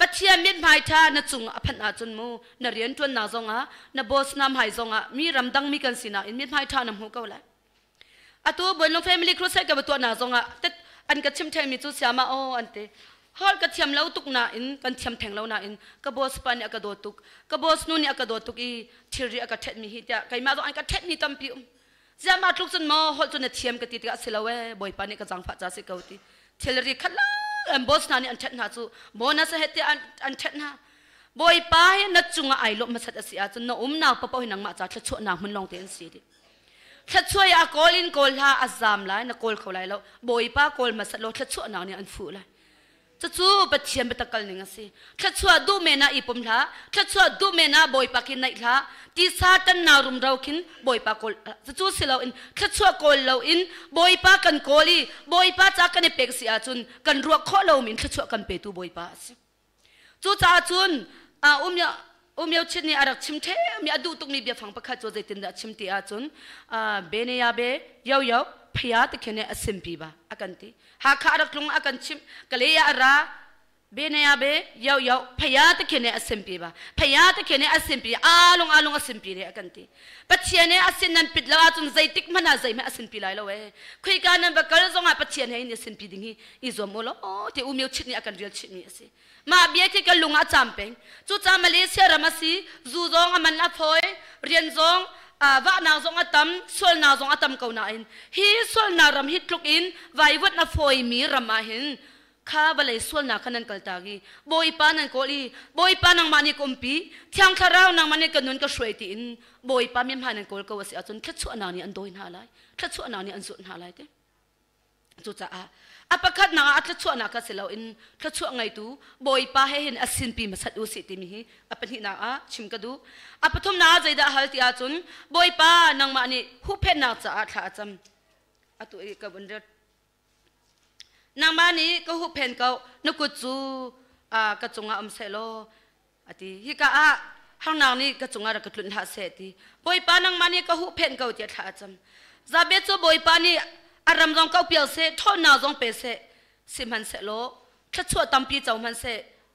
ปัจเจียมินไพ่านจุงอพันอาจุนมูนเรียนจวนนาจงอานบอสนำหายจงอามีรำดังมีกันสินะอินมินไท่านำหูเก่าเลยอะตัวบนลงแฟมิลี่ครูเซกับตัวนาจงอาแต่อันกัะชิมเทมิจเสยามาโออันเตฮอลกัะเิมเล้าตุกนาอินกันเิมแทงเล้านาอินกบอสปานี่กระโดตุกกบอสนู่นนี่กระโดตุกอีทิรีกระเทมีฮิตยาไกมาตัวอันกัะเทนี่ตั้มพิมจามาทุกจนมอฮอลจนเทียมกัะติดกัะสิลาเวบอยปานี่กรจังฟ้าจ้าสิเกาตีเทรีขัดลาเอ็มบอสนานี่อันเทนาจูโบนัสเฮติอันอันเทนาโบยป้าเฮนัดจุงอายลบมาสัตย์เสียจนโนอุ้มน้าปปอหินังมาจัดชัดช่วนนางมันลองเตียนสีดิชัดช่วยอากอลินกอลฮาอัซซามไลนักโกลเขาไลแล้วโบยป้ากอลมาสัตย์ลดชั่วนนางเนี่ยอันฟูไลจะจูปะเชียนปตะกลนึงอ่ะสิถ้าชัวดูเมน่าอีปมละถ้าชัวดูเมน่าบอยปากินไหนละที่ซาตันนารุมเราคินบอยปากลจะจูสิเราอินถ้าชัวกลเราอินบอยปากันกลีบอยปาจากันเป็กสิอาจุนกันรัวข้อเราอินถ้าชัวกันเปตูบอยปาสิจูจ้าจุนอาอุ้มยาอุ้มยาชิดนี่อารักชิมเทมีอดูตุกมีเบียฟังปะคัดจูใจตินดาชิมตีอาจุนอ่าเบเนียเบยาวยาวဖျားတခင်နဲ့အဆင်ပြေပါအကန်တီဟာခါရကလုံအကန်ချင်ကလေးရရာဘေးနေရဘေးရောက်ရောက်ဖျားတခင်နဲ့အဆင်ပြေပါဖျားတခင်နဲ့အဆင်ပြေအားလုံးအားလုံးအဆင်ပြေတယ်အကန်တီပချင်နဲ့အဆင်နံပစ်လာအုံဇိတ်တိကမနာဇိတ်မအဆင်ပြေလိုက်လို့ဝဲခွေကနံဘကလဇုံအပချင်နဲ့အဆင်ပြေဒင်းကြီးဤဇုံမလို့အော်တေဦးမျိုးချစ်နေအကန်ရီချစ်နေအစီမာဘီယတိကလုံအချမ်ပင်ကျူချာမလေးရှားရမစီဇူဇုံအမန်အဖိုးရင်ဇုံ ava na zong atam sol na zong atam ko na in hi sol na ram hi tluk in vai wat na foi mi rama hin kha balai sol na kanan kalta gi boi panan ko li boi panang mani kumpi thyang kha rao nang mani kanun ka shwei ti in boi pa mi hanan kol ko wasi achun thachu anani andoi na lai thachu anani anzu na lai te chu cha a อาปากัดนังอัตยชัวนาคาเสลาอินทิตชั่วไงตู้บอยป้าเห็นอสินปีมาสัตว์อุสิติมีอาปนินนงาชิมกันดูอาปทมนาใจด่าฮัลติอาจุนบอยป้านังมานี่ฮุเพนนักจะอาท่าจำอาตัวเอกกบันเดนังมานี่ก็ฮุเพนเขานกุจูอ่ากระจงอาอมเซโลอาทิฮิกาอาห้องนังนี่กระจงอาระกตุนหาเสตีบอยป้านังมานี่ก็ฮุเพนเขาเดียท่าจำจะเบ็ดจูบอยป้านี่อารมณ์จงเก้าเปียวเสท่อนาจงเปียเสสิมันเสโลทชัวตั้มปีเจ้ามันเส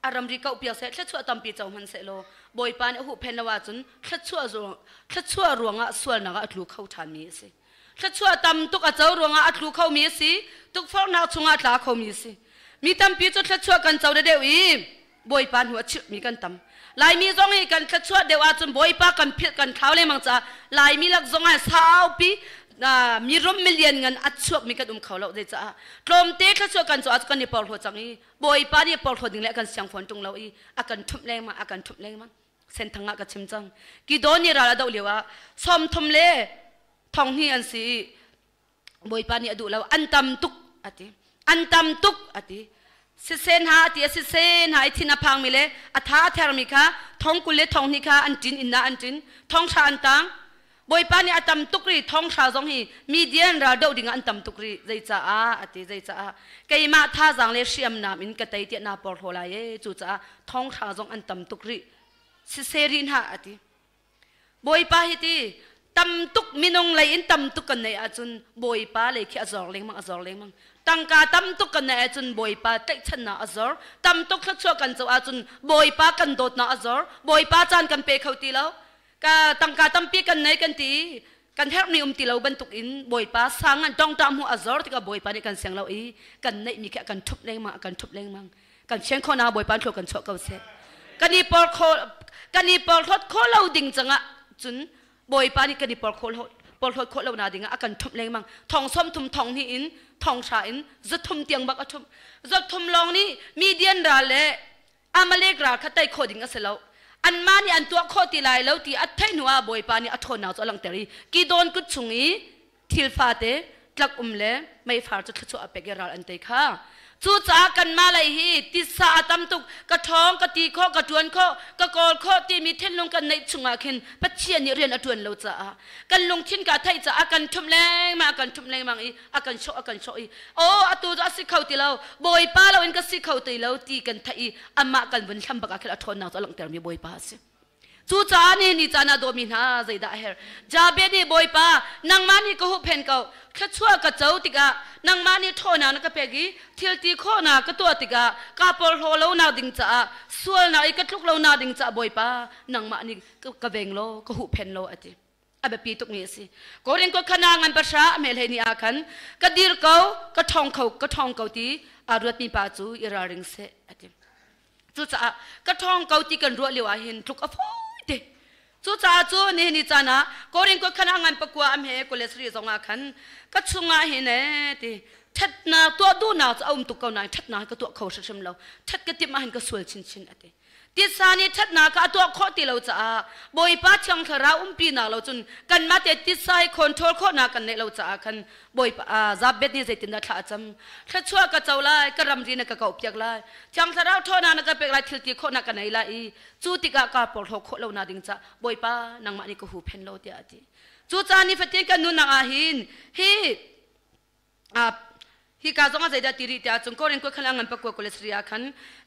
อารมณ์รีเก้าเปียวเสทชัวตั้มปีเจ้ามันเสโลบอยปานหูเพนวาจุนทชัวรวงทชัวรวงอ่ะส่วนนักอัตลูเข้าทามีเสทชัวตัมตุกอเจ้ารวงอ่ะอัตลูเข้ามีสิตุกฟ้องนาชงอัตลาเข้ามีสิมีตัมปีจนทชัวกันเจ้าเดียวอีบอยปานหัวชิมีกันตัมลายมีจงให้กันทชัวเดียวอาจนบอยปากันเพียกันเท้าเลยมังจ้าลายมีลักองให้สาวปีมีร่มมิเลียนเงินอัดชวกมีกระดุมเขาเราเดจ้าตรมเตะข้าชวกกันจอดกันในี่ปอลหัวจังอีบอยป้าเนี่ยปอลหัวดึงแล้วกันเสียงฝนตรงเราอีอาการทุบแรงมาอาการทุบแรงมันเส้นทางอากาศชิมจังกีโดนี่เราเราเลียวว่าอมทุมเล่ทองนี่อันสีบอยป้าเนี่ยดูเราอันตำตุกอต่อันตำตุกอติสิเซนหาทีสิเซนหายที่นับพังมิเลอัฐาเทอร์มิค่ะทองกุเลท้องนี่ค่ะอันจินอินนาอันจินท้องชาอันตัง boy pani atam tukri thong tha jong hi median ra do ding an tam tukri zai cha a ati zai cha a kei ma tha jang le siam nam in ka tai ti na por hola ye chu cha thong tha jong an tam tukri si serin ha ati boy pa hi ti tam tuk minong lai in tam tuk kan nei achun boy pa le khi azor leng mang azor leng mang tangka tam tuk kan nei achun boy pa tek chan na azor tam tuk thla chu kan chu achun boy pa kan dot na azor boy pa chan kan pe ti lo ก็ตั้งกาตั้งปีกันไหนกันทีกันเทบนี่อุ้มตีเราบรรทุกอินบ่อยป้าสังกันต้องตามหัวอจฉริที่กบ่อยป้าในกันเสียงเราอีกันไหนมีแค่กันทุบแรงมากันทุบแรงมั่งกันเชียงข้อนาบ่อยป้าโชกันโชกเขาเสกันนี่ปอลโคกันนี่ปอลโคโคเราดิ่งจังอะจุนบ่อยป้านี่กันนี่ปอลโคโคปอลโคโคเราหนาดิ่งอ่ะกันทุบแรงมั่งทองส้มทุ่มทองนี่อิน ทองชาอินจะทุ่มเตียงบักอะทุ่มจะทุ่มลองนี่มีเดียนราเละอามาเลกราขัดใจโคดิ่งอ่ะเสร็จแล้วอันมานี่อันตัวข้อติลายแล้วตีอัดไทนัวบอยปานี่อัดทนเอาจะลังเตอรีกี่โดนกุดชงอีทิลฟาเตลักอุ้มเล่ไม่ฟาจ้ทุจอเปกเกอรัลอันเตค่ะจูจ้ากันมาเลยฮีติสาตํตุกกระท้องกระตีข้อกระดวนข้อกระกอลข้อตีมีเท่นลงกันในชุงอาเข็นปัจเจียนเรียนอดวนเราจ้ากันลงทิ้นกาไทยจ้าอากันชุมแรงมาอากันชุมแรงมังอีอากันโชอากันโชอีโอ้อตูจ้าสิเขาตีเราบอยป้าเราเองก็สิเขาตีเราตีกันไทยอามากันบนชั่ำบักอาเข็นอทนเราตะหลังเติมมีบอยป้าสิจูจานี่นี่จะน่าโดมินาใจได้เหรอจะเบนี่บอยป้านังมานี่ก็หุบเพนเขาแค่ชั่วกระเจ้าติกะนังมานี่ทอนานก็เปกีเทียตีข้อนาก็ตัวติกะกาปอลโฮเลวนาดิงจ้าส่วนนาอีกทุกเลวนาดิงจ้าบอยป้านังมานี่ก็กระเวงโลก็หุบเพนโลอ่ะจีอาแบบปีตุกนี้สิก็เรียนก็ขนางันประชาเมลเฮนี่อาคันก็ดีร์เขาก็ทองเขาก็ทองเขาทีอาดุตมีป้าจูอิราริงเซ่อ่รจีจู่จ้าก็ทองเขาที่กันรัวเลวอาเห็นทุกอภพ对，做啥做？你你咋拿？个人各看各眼，不过俺们过来历史上啊，看各从啊，很那的。吃那多，多那才们都高耐，吃那个多口水直流，吃个芝麻各酸酸的。ติศสานีทัดนาค่ะตัวข้อตีเราจะอาบอยป้าชียงคราอุ้มปีนาเราจนกันมาแต่ติสายคอนโทรลข้อนากันเนี่ยเราจะอาคันบอยป้าจับเบ็ดนี่เจตินาท่าจำถ้าชั่วก็เจ้าไล่กระรำรีนก็เก่าเปียกไล่ชียงคราทอนานก็เปียกไล่ทิลตีข้อนากันไหนไล่จูติกากาปลดหกข้อเรานาดิงจ้าบอยป้านางมานี่ก็หูเพนเราเดียดีจูจานี่ฟัดเทียกันนู่นนางอาหินฮีอ่าฮิกาจงอาศัยได้ตีริเตียจงก็เรียนก็ขลังเงินประกวดกุลสตรียาคัน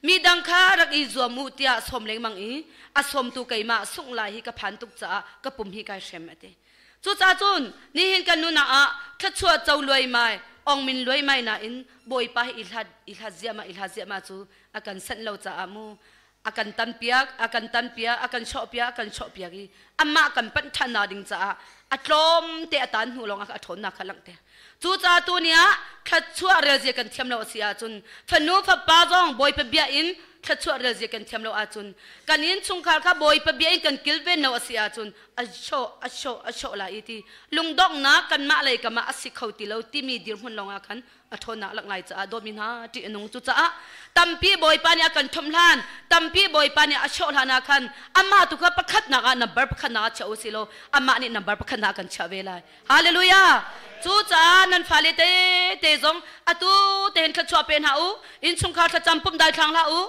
มีดังคารักอิจวามุเตียสมเลงมังอีอาสมตุเกมาสุงไลฮิกาผ่านตุกจ้ากับปุ่มฮิกาเชมเตจุดจ้าจุนนี่เห็นกันนู่นอ่ะขัดชัวเจ้ารวยมามองมินรวยไหมน่นบอยไปอิลฮัดอิลฮัดเจียมาอิลฮัดเจียมาจูอาการเส้นเล่าจ้ามูอาการตันเปียกอาการตันเปียกอาการชอบเปียกอาการชอบเปียกอีอาม่าอาการปั้นชันนาดิ้งจ้าอัดลมเตะตันหูลองอาการทนนักหลังเตะจูจ้าตัวเนี้ยขัดชั่วเรื่องเสียกันเทียมเราเสียจนฝนนู้นฝนป้าจ้องบอยเป็นเบียอิน thla chuat rel zia cần thiam lo a chun kan in chung khal kha boi pa bia in kan kil ve no asi a chun a cho a cho a cho la ít đi lùng dok na kan ma lai ka ma asi khau ti lo ti mi dir hun longa khan a tho na lak lai cha a do min ha ti e nung chút cha a tampi boi pa ni a kan thom lan tampi boi pa ni a cho la na khan ama tu kha khát na ga number pakhat na cha o si lo ama ni number khát na cần cha về lai hallelujah chu cha nan phale te te zong atu te hen kha chwa pen ha u in chung kha tha champum dai thang la u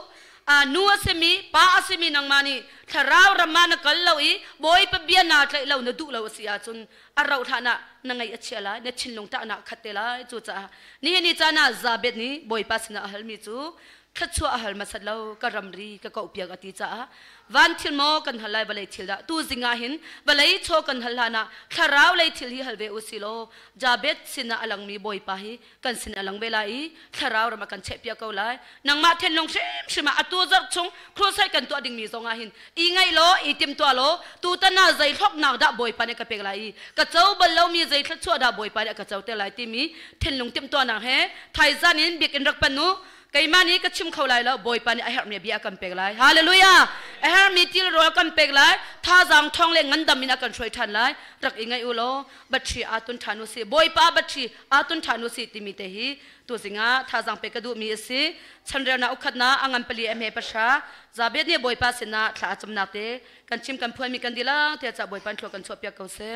a nuwa semi pa asimi nang mani tharau ramana kallo i boi pa bia na tlai lo na du lo sia chun arau thana na ngai achela na chinlong ta na khatela chu cha ni ni cha na zabet ni boi pa sina halmi chu khachu ahal masalo karamri ka kau pia ga ti cha วันทิลโมกันหัลไลบลัยทิลดาตูจิงาหินบลัยโชกันหัลลานะทาราวเลยทิลฮีฮัลเวอุสิโลจาเบดสินะอลังมีบอยพะฮีกันสินะอลังเวลาอีทาราวรมากันเชเปียกาไลยนังมาเทนลงชิมชิมาอตัวจักชงครัวใส้กันตัวดิ่งมีทรงาหินอีไงโลอีติมตัวโลตูตนาใจทอกนางดาบอยปะเนกะเปกไลกะเจ้าบลเลมีใจทัดชัวดาบอยปะเนกะเจ้าเตไลติมีเทนลงเต็มตัวนางเฮไทยจานินเบียกินรักปนู kai mani ka chum khau lai lo boy pani a her me bia kam pek lai hallelujah a her mi til ro kam pek lai tha jang thong le ngan dam mina kan throi than lai rak ingai ulo batri atun thanu si boy pa batri atun thanu si timi te hi tu zinga tha jang pe ka du mi si chandra na ukhat na angam pali ame pasha zabet ne boy pa sina thla chum na te kan chim kan phoi mi kan dila te cha boy pan thlo kan chopya ko se